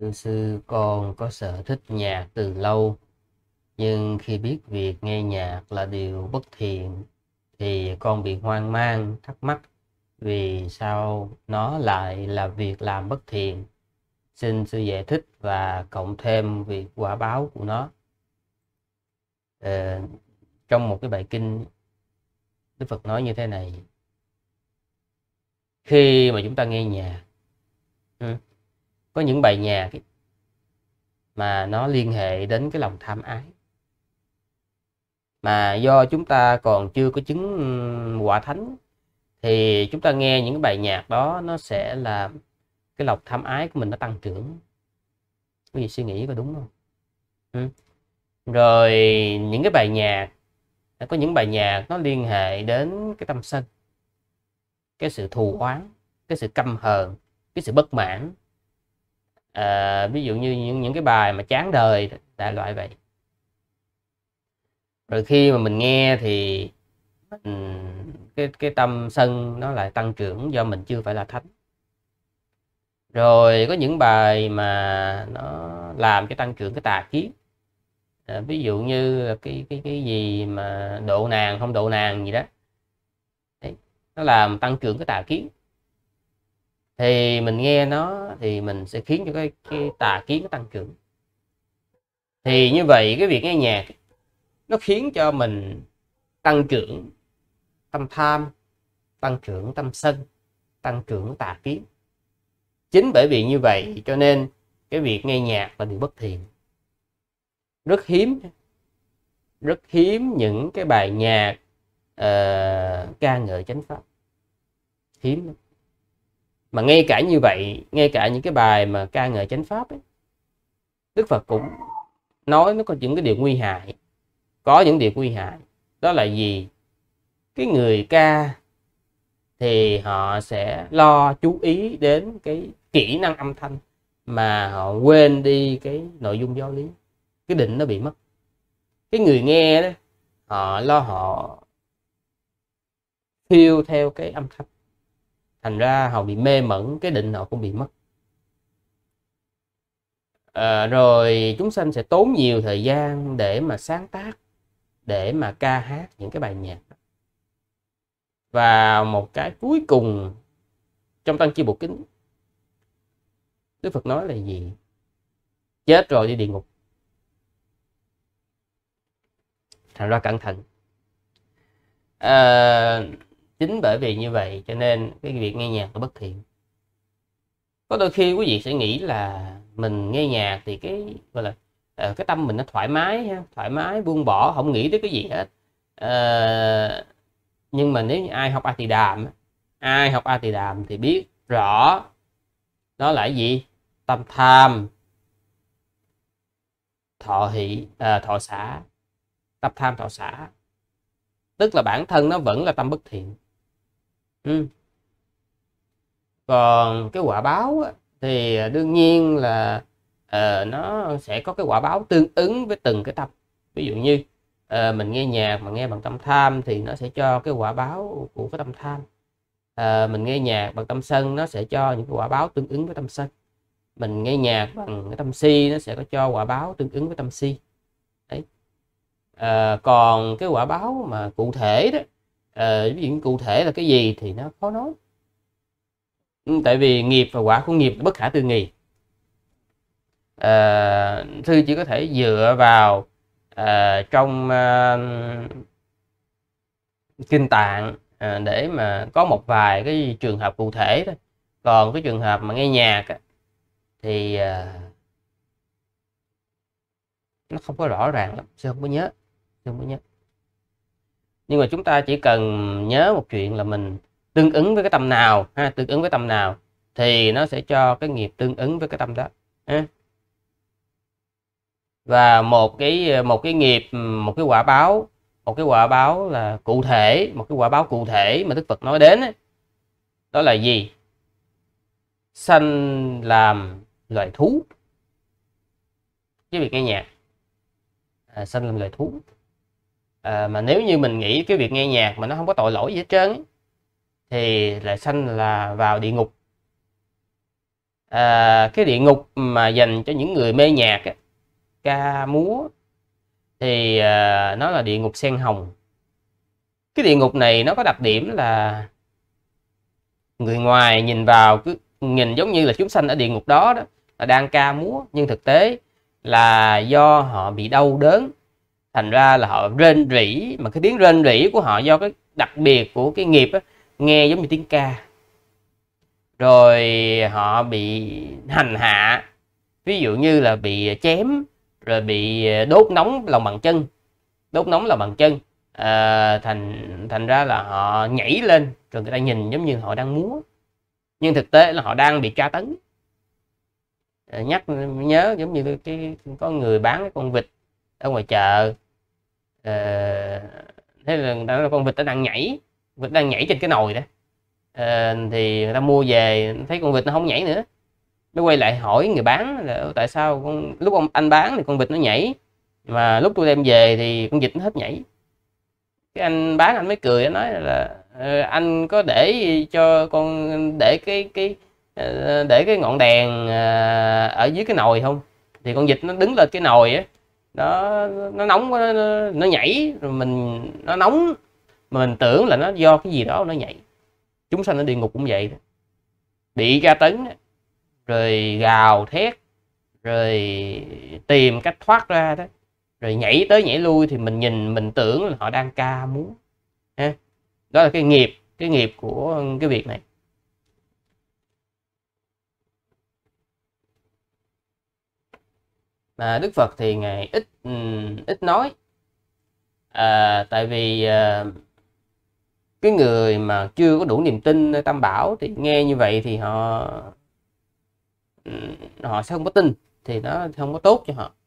Thưa sư, con có sở thích nhạc từ lâu, nhưng khi biết việc nghe nhạc là điều bất thiện, thì con bị hoang mang, thắc mắc vì sao nó lại là việc làm bất thiện. Xin sư giải thích và cộng thêm việc quả báo của nó. Ờ, trong một cái bài kinh, Đức Phật nói như thế này. Khi mà chúng ta nghe nhạc, ừ, có những bài nhạc ấy, mà nó liên hệ đến cái lòng tham ái mà do chúng ta còn chưa có chứng quả thánh thì chúng ta nghe những bài nhạc đó nó sẽ là cái lòng tham ái của mình nó tăng trưởng có gì suy nghĩ có đúng không ừ. rồi những cái bài nhạc có những bài nhạc nó liên hệ đến cái tâm sân cái sự thù oán cái sự căm hờn cái sự bất mãn à, ví dụ như những những cái bài mà chán đời đại loại vậy rồi khi mà mình nghe thì mình, cái cái tâm sân nó lại tăng trưởng do mình chưa phải là thánh rồi có những bài mà nó làm cho tăng trưởng cái tà kiến à, ví dụ như cái cái cái gì mà độ nàng không độ nàng gì đó Đấy, nó làm tăng trưởng cái tà kiến thì mình nghe nó thì mình sẽ khiến cho cái, cái tà kiến nó tăng trưởng thì như vậy cái việc nghe nhạc nó khiến cho mình tăng trưởng tâm tham tăng trưởng tâm sân tăng trưởng tà kiến chính bởi vì như vậy cho nên cái việc nghe nhạc là điều bất thiện rất hiếm rất hiếm những cái bài nhạc uh, ca ngợi chánh pháp hiếm lắm mà ngay cả như vậy ngay cả những cái bài mà ca ngợi chánh pháp ấy, đức phật cũng nói nó có những cái điều nguy hại có những điều nguy hại đó là gì cái người ca thì họ sẽ lo chú ý đến cái kỹ năng âm thanh mà họ quên đi cái nội dung giáo lý cái định nó bị mất cái người nghe đó họ lo họ phiêu theo cái âm thanh thành ra họ bị mê mẩn cái định họ cũng bị mất à, rồi chúng sanh sẽ tốn nhiều thời gian để mà sáng tác để mà ca hát những cái bài nhạc và một cái cuối cùng trong tăng chi bộ kính đức phật nói là gì chết rồi đi địa ngục thành ra cẩn thận à, chính bởi vì như vậy cho nên cái việc nghe nhạc là bất thiện có đôi khi quý vị sẽ nghĩ là mình nghe nhạc thì cái gọi là ờ, cái tâm mình nó thoải mái ha thoải mái buông bỏ không nghĩ tới cái gì hết à, nhưng mà nếu như ai học a tỳ đàm ai học a tỳ đàm thì biết rõ nó là gì tâm tham thọ hỷ à, thọ xã tập tham thọ xã tức là bản thân nó vẫn là tâm bất thiện Ừ. còn cái quả báo thì đương nhiên là ờ, nó sẽ có cái quả báo tương ứng với từng cái tập ví dụ như ờ, mình nghe nhạc mà nghe bằng tâm tham thì nó sẽ cho cái quả báo của cái tâm tham uh, mình nghe nhạc bằng tâm sân nó sẽ cho những quả báo tương ứng với tâm sân mình nghe nhạc bằng tâm si nó sẽ có cho quả báo tương ứng với tâm si đấy à, còn cái quả báo mà cụ thể đó à, ví dụ cụ thể là cái gì thì nó khó nói ừ, tại vì nghiệp và quả của nghiệp bất khả tư nghì à, ờ, thư chỉ có thể dựa vào à, trong à, kinh tạng à, để mà có một vài cái trường hợp cụ thể thôi còn cái trường hợp mà nghe nhạc thì à, nó không có rõ ràng lắm sư không có nhớ sư không có nhớ nhưng mà chúng ta chỉ cần nhớ một chuyện là mình tương ứng với cái tâm nào ha tương ứng với tâm nào thì nó sẽ cho cái nghiệp tương ứng với cái tâm đó ha. và một cái một cái nghiệp một cái quả báo một cái quả báo là cụ thể một cái quả báo cụ thể mà Đức Phật nói đến ấy, đó là gì sanh làm loài thú với việc nghe nhạc à, sanh làm loài thú à, mà nếu như mình nghĩ cái việc nghe nhạc mà nó không có tội lỗi gì hết trơn thì lại sanh là vào địa ngục à, cái địa ngục mà dành cho những người mê nhạc ca múa thì à, nó là địa ngục sen hồng cái địa ngục này nó có đặc điểm là người ngoài nhìn vào cứ nhìn giống như là chúng sanh ở địa ngục đó đó là đang ca múa nhưng thực tế là do họ bị đau đớn thành ra là họ rên rỉ mà cái tiếng rên rỉ của họ do cái đặc biệt của cái nghiệp á, nghe giống như tiếng ca rồi họ bị hành hạ ví dụ như là bị chém rồi bị đốt nóng lòng bàn chân đốt nóng lòng bàn chân à, thành thành ra là họ nhảy lên rồi người ta nhìn giống như họ đang múa nhưng thực tế là họ đang bị tra tấn à, nhắc nhớ giống như cái có người bán cái con vịt ở ngoài chợ Ờ, thế là người ta con vịt nó đang nhảy vịt đang nhảy trên cái nồi đó à, thì người ta mua về thấy con vịt nó không nhảy nữa nó quay lại hỏi người bán là tại sao con lúc ông anh bán thì con vịt nó nhảy mà lúc tôi đem về thì con vịt nó hết nhảy cái anh bán anh mới cười anh nói là ờ, anh có để cho con để cái cái để cái ngọn đèn ở dưới cái nồi không thì con vịt nó đứng lên cái nồi á nó nó nóng nó, nó nhảy rồi mình nó nóng mình tưởng là nó do cái gì đó nó nhảy chúng sanh ở địa ngục cũng vậy bị tra tấn rồi gào thét rồi tìm cách thoát ra đó rồi nhảy tới nhảy lui thì mình nhìn mình tưởng là họ đang ca muốn đó là cái nghiệp cái nghiệp của cái việc này mà Đức Phật thì ngài ít ừ, ít nói à, tại vì à, cái người mà chưa có đủ niềm tin ờ, tâm bảo thì nghe như vậy thì họ ừ, họ sẽ không có tin thì nó không có tốt cho họ